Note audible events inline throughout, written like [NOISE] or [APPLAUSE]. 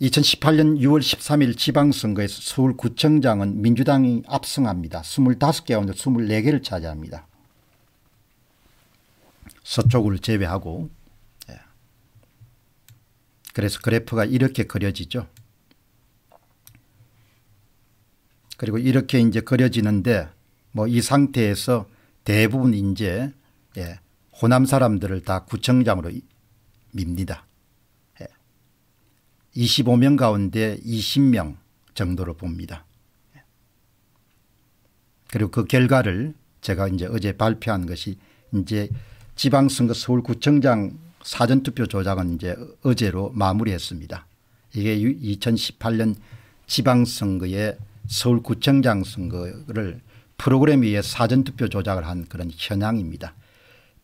2018년 6월 13일 지방선거에서 서울구청장은 민주당이 압승합니다. 25개 가운데 24개를 차지합니다. 서쪽을 제외하고 예. 그래서 그래프가 이렇게 그려지죠. 그리고 이렇게 이제 그려지는데 뭐 이 상태에서 대부분 이제 예, 호남 사람들을 다 구청장으로 밉니다. 25명 가운데 20명 정도로 봅니다. 그리고 그 결과를 제가 이제 어제 발표한 것이 이제 지방선거 서울구청장 사전투표 조작은 이제 어제로 마무리했습니다. 이게 2018년 지방선거의 서울구청장 선거를 프로그램 위에 사전투표 조작을 한 그런 현황입니다.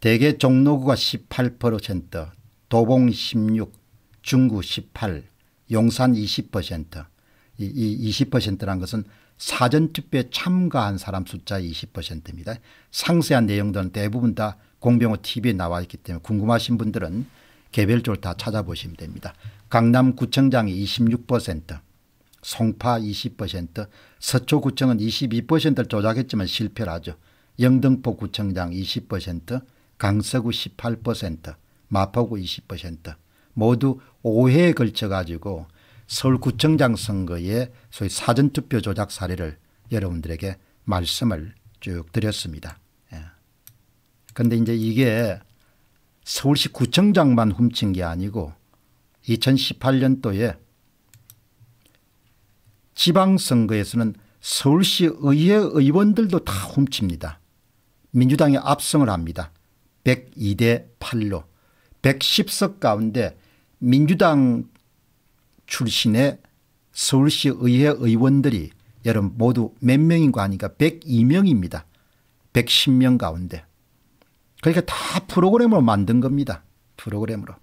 대개 종로구가 18% 도봉 16 중구 18 용산 20%, 이, 이 20%란 것은 사전투표에 참가한 사람 숫자 20%입니다. 상세한 내용들은 대부분 다 공병호 TV에 나와 있기 때문에 궁금하신 분들은 개별적으로 다 찾아보시면 됩니다. 강남구청장이 26%, 송파 20%, 서초구청은 22%를 조작했지만 실패 하죠. 영등포구청장 20%, 강서구 18%, 마포구 20%, 모두 5회에 걸쳐 가지고 서울구청장 선거의 소위 사전투표 조작 사례를 여러분들에게 말씀을 쭉 드렸습니다. 그런데 예. 이제 이게 서울시 구청장만 훔친 게 아니고 2018년도에 지방선거에서는 서울시 의회 의원들도 다 훔칩니다. 민주당이 압승을 합니다. 102대 8로 110석 가운데 민주당 출신의 서울시 의회 의원들이 여러분 모두 몇 명인가 하니까 102명입니다. 110명 가운데. 그러니까 다 프로그램으로 만든 겁니다. 프로그램으로.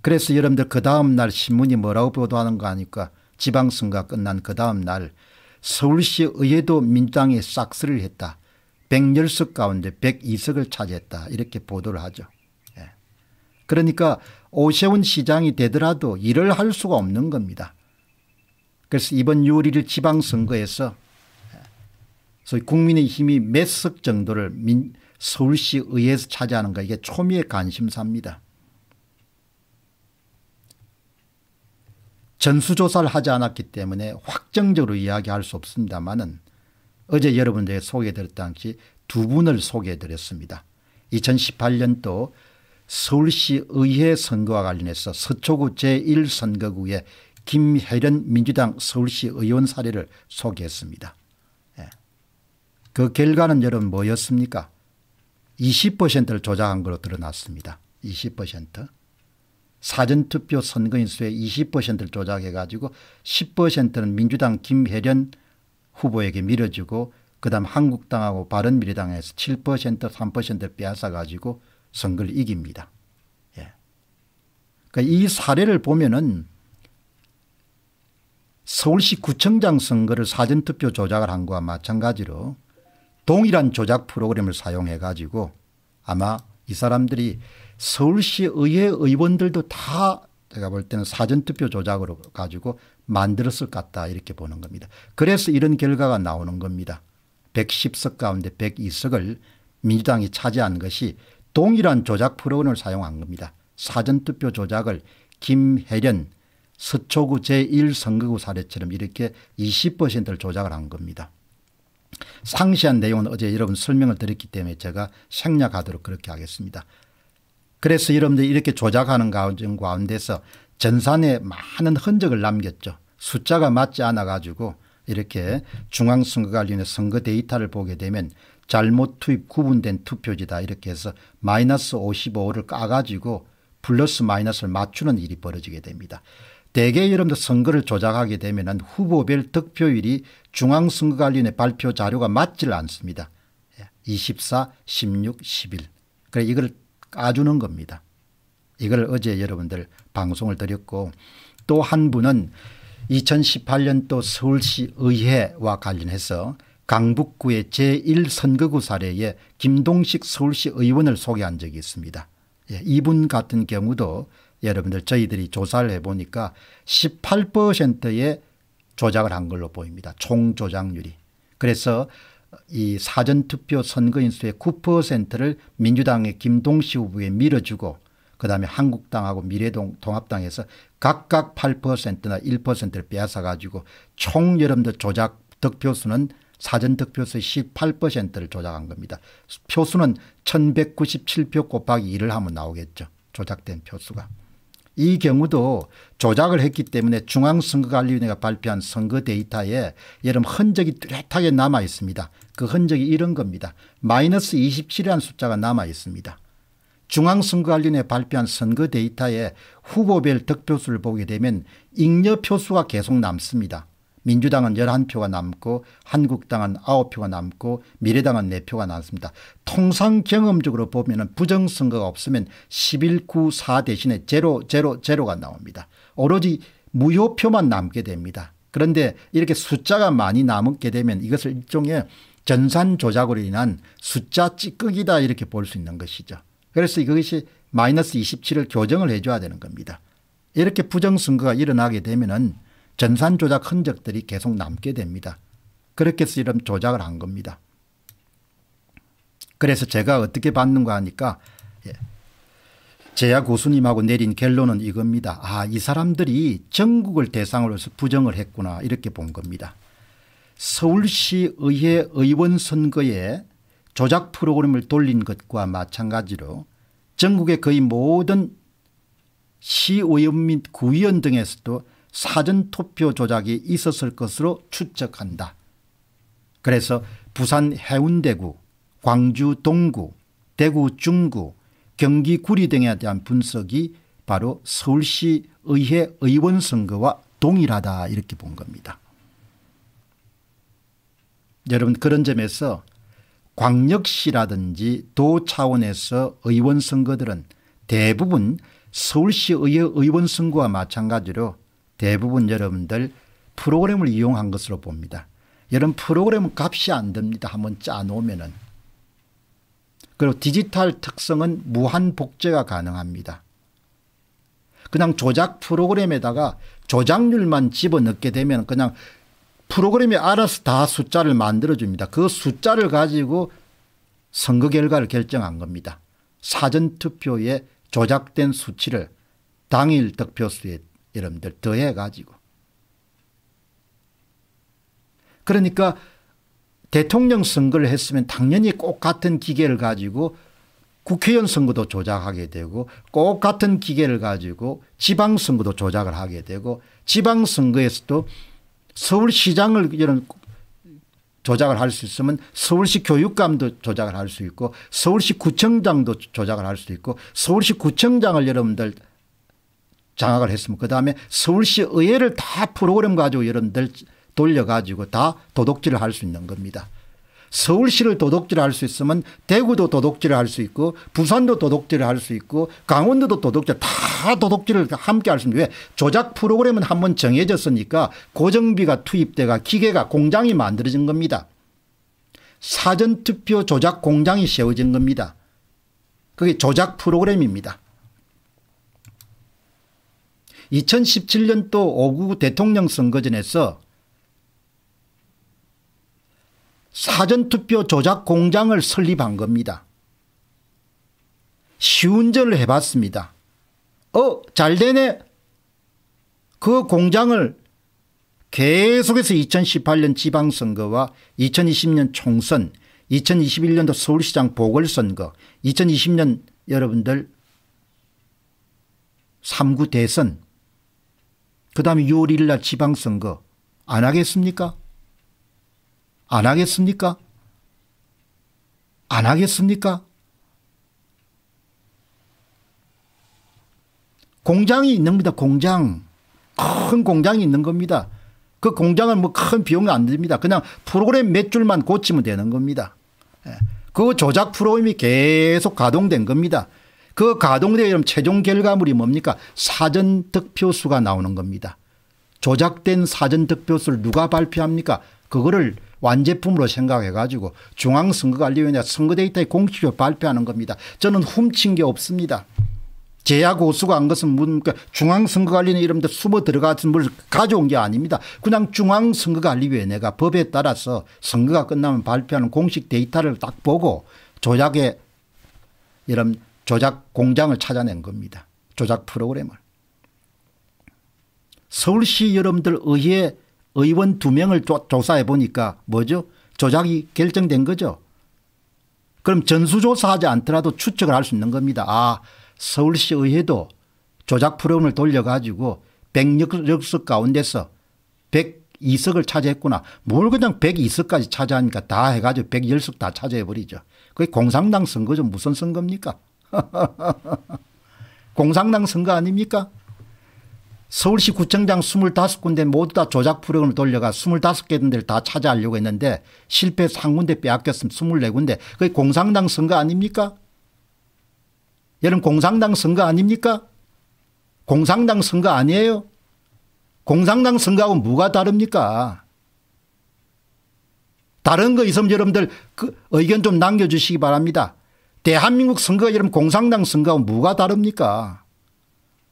그래서 여러분들 그 다음날 신문이 뭐라고 보도하는 거 아니까 지방선거 가 끝난 그 다음날 서울시 의회도 민주당이 싹쓸이를 했다. 1 0 0석 가운데 102석을 차지했다. 이렇게 보도를 하죠. 그러니까 오세훈 시장이 되더라도 일을 할 수가 없는 겁니다. 그래서 이번 6월 1일 지방선거에서 소위 국민의힘이 몇 석 정도를 민, 서울시 의회에서 차지하는가 이게 초미의 관심사입니다. 전수조사를 하지 않았기 때문에 확정적으로 이야기할 수 없습니다만은 어제 여러분들에게 소개해드렸다시 두 분을 소개해드렸습니다. 2018년도 서울시 의회 선거와 관련해서 서초구 제1선거구의 김혜련 민주당 서울시 의원 사례를 소개했습니다. 예. 그 결과는 여러분 뭐였습니까? 20%를 조작한 걸로 드러났습니다. 20%. 사전투표 선거인수의 20%를 조작해 가지고 10%는 민주당 김혜련 후보에게 밀어주고 그 다음 한국당하고 바른미래당에서 7% 3%를 빼앗아 가지고 선거를 이깁니다. 예. 그러니까 이 사례를 보면은 서울시 구청장 선거를 사전투표 조작을 한 거와 마찬가지로 동일한 조작 프로그램을 사용해 가지고 아마 이 사람들이 서울시 의회 의원들도 다 제가 볼 때는 사전투표 조작으로 가지고 만들었을 것 같다 이렇게 보는 겁니다. 그래서 이런 결과가 나오는 겁니다. 110석 가운데 102석을 민주당이 차지한 것이 동일한 조작 프로그램을 사용한 겁니다. 사전투표 조작을 김혜련 서초구 제1선거구 사례처럼 이렇게 20%를 조작을 한 겁니다. 상세한 내용은 어제 여러분 설명을 드렸기 때문에 제가 생략하도록 그렇게 하겠습니다. 그래서 여러분들이 렇게 조작하는 가운데서 전산에 많은 흔적을 남겼죠. 숫자가 맞지 않아 가지고 이렇게 중앙선거관리원의 선거 데이터를 보게 되면 잘못 투입 구분된 투표지다 이렇게 해서 마이너스 55를 까가지고 플러스 마이너스를 맞추는 일이 벌어지게 됩니다. 대개 여러분들 선거를 조작하게 되면 후보별 득표율이 중앙선거관리원회 발표 자료가 맞질 않습니다. 24, 16, 11. 그래 이걸 까주는 겁니다. 이걸 어제 여러분들 방송을 드렸고 또 한 분은 2018년도 서울시의회와 관련해서 강북구의 제1선거구 사례에 김동식 서울시 의원을 소개한 적이 있습니다. 예, 이분 같은 경우도 여러분들 저희들이 조사를 해보니까 18%의 조작을 한 걸로 보입니다. 총 조작률이. 그래서 이 사전투표 선거인수의 9%를 민주당의 김동시 후보에 밀어주고 그다음에 한국당하고 미래 통합당에서 각각 8%나 1%를 빼앗아 가지고 총 여러분들 조작 득표수는 사전득표수의 18%를 조작한 겁니다. 표수는 1197표 곱하기 2를 하면 나오겠죠. 조작된 표수가. 이 경우도 조작을 했기 때문에 중앙선거관리위원회가 발표한 선거 데이터에 여름 흔적이 뚜렷하게 남아 있습니다. 그 흔적이 이런 겁니다. 마이너스 27이라는 숫자가 남아 있습니다. 중앙선거관리위원회 발표한 선거 데이터에 후보별 득표수를 보게 되면 잉여 표수가 계속 남습니다. 민주당은 11표가 남고 한국당은 9표가 남고 미래당은 4표가 남습니다. 통상 경험적으로 보면 부정선거가 없으면 11, 9, 4 대신에 0, 0, 0가 나옵니다. 오로지 무효표만 남게 됩니다. 그런데 이렇게 숫자가 많이 남게 되면 이것을 일종의 전산 조작으로 인한 숫자 찌꺼기다 이렇게 볼 수 있는 것이죠. 그래서 이것이 마이너스 27을 교정을 해줘야 되는 겁니다. 이렇게 부정선거가 일어나게 되면 은 전산 조작 흔적들이 계속 남게 됩니다. 그렇게 해서 이런 조작을 한 겁니다. 그래서 제가 어떻게 받는가 하니까 예, 제야 고수님하고 내린 결론은 이겁니다. 아, 이 사람들이 전국을 대상으로 해서 부정을 했구나 이렇게 본 겁니다. 서울시 의회 의원 선거에 조작 프로그램을 돌린 것과 마찬가지로 전국의 거의 모든 시의원 및 구의원 등에서도 사전투표 조작이 있었을 것으로 추측한다. 그래서 부산 해운대구, 광주 동구, 대구 중구, 경기 구리 등에 대한 분석이 바로 서울시 의회 의원 선거와 동일하다 이렇게 본 겁니다. 여러분 그런 점에서 광역시라든지 도 차원에서 의원 선거들은 대부분 서울시 의회 의원 선거와 마찬가지로 대부분 여러분들 프로그램을 이용한 것으로 봅니다. 이런 프로그램은 값이 안 됩니다. 한번 짜놓으면은. 그리고 디지털 특성은 무한 복제가 가능합니다. 그냥 조작 프로그램에다가 조작률만 집어넣게 되면 그냥 프로그램이 알아서 다 숫자를 만들어줍니다. 그 숫자를 가지고 선거 결과를 결정한 겁니다. 사전투표에 조작된 수치를 당일 득표수에 여러분들 더해가지고. 그러니까 대통령 선거를 했으면 당연히 꼭 같은 기계를 가지고 국회의원 선거도 조작하게 되고 꼭 같은 기계를 가지고 지방선거도 조작을 하게 되고 지방선거에서도 서울시장을 이런 조작을 할 수 있으면 서울시 교육감도 조작을 할 수 있고 서울시 구청장도 조작을 할 수 있고 서울시 구청장을 여러분들 장악을 했습니다. 그 다음에 서울시 의회를 다 프로그램 가지고 여러분들 돌려가지고 다도덕질을할 수 있는 겁니다. 서울시를 도덕질을할 수 있으면 대구도 도덕질을할 수 있고 부산도 도덕질을할 수 있고 강원도도 도덕질다도덕질을 함께 할 수 있는데 왜 조작 프로그램은 한 번 정해졌으니까 고정비가 투입돼가 기계가 공장이 만들어진 겁니다. 사전투표 조작 공장이 세워진 겁니다. 그게 조작 프로그램입니다. 2017년도 5구 대통령 선거전에서 사전투표 조작 공장을 설립한 겁니다. 시운전을 해봤습니다. 어 잘되네 그 공장을 계속해서 2018년 지방선거와 2020년 총선 2021년도 서울시장 보궐선거 2020년 여러분들 3구 대선 그다음에 6월 1일 날 지방선거 안 하겠습니까? 안 하겠습니까? 안 하겠습니까? 공장이 있는 겁니다. 공장. 큰 공장이 있는 겁니다. 그 공장은 뭐큰 비용이 안 듭니다. 그냥 프로그램 몇 줄만 고치면 되는 겁니다. 예. 그 조작 프로그램이 계속 가동된 겁니다. 그 가동되면 최종 결과물이 뭡니까 사전 득표수가 나오는 겁니다. 조작된 사전 득표수를 누가 발표합니까 그거를 완제품으로 생각해 가지고 중앙선거관리위원회 선거 데이터에 공식적으로 발표하는 겁니다. 저는 훔친 게 없습니다. 제약 오수가 한 것은 뭡니까 그 중앙선거관리위원회 이름도 숨어 들어가서 뭘 가져온 게 아닙니다. 그냥 중앙선거관리위원회가 법에 따라서 선거가 끝나면 발표하는 공식 데이터를 딱 보고 조작에 이런 조작 공장을 찾아낸 겁니다. 조작 프로그램을. 서울시 여러분들 의회 의원 2명을 조사해 보니까 뭐죠? 조작이 결정된 거죠. 그럼 전수조사하지 않더라도 추측을 할 수 있는 겁니다. 아 서울시 의회도 조작 프로그램을 돌려가지고 106석 가운데서 102석을 차지했구나. 뭘 그냥 102석까지 차지하니까 다 해가지고 110석 다 차지해버리죠. 그게 공산당 선거죠. 무슨 선거입니까? [LAUGHS] 공상당 선거 아닙니까? 서울시 구청장 25군데 모두 다 조작 프로그램을 돌려가 25개 된 데를 다 찾아하려고 했는데 실패해 군데 빼앗겼으면 24군데 그게 공산당 선거 아닙니까? 여러분 공산당 선거 아닙니까? 공산당 선거 아니에요? 공산당 선거하고 뭐가 다릅니까? 다른 거 있으면 여러분들 그 의견 좀 남겨주시기 바랍니다. 대한민국 선거가 이런 공산당 선거와 뭐가 다릅니까?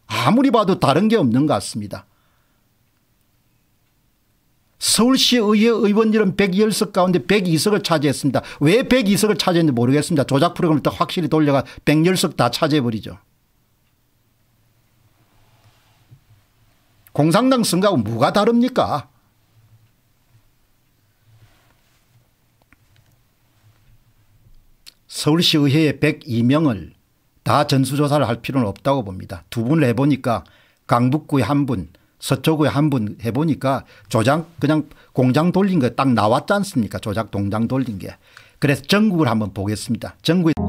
아무리 봐도 다른 게 없는 것 같습니다. 서울시 의회 의원 이름 110석 가운데 102석을 차지했습니다. 왜 102석을 차지했는지 모르겠습니다. 조작 프로그램을 또 확실히 돌려가 110석 다 차지해버리죠. 공산당 선거하고 뭐가 다릅니까? 서울시 의회의 102명을 다 전수조사를 할 필요는 없다고 봅니다. 두 분을 해보니까 강북구에 한 분, 서초구에 한 분 해보니까 조작 그냥 공장 돌린 거 딱 나왔지 않습니까? 조작 동장 돌린 게. 그래서 전국을 한번 보겠습니다. 전국에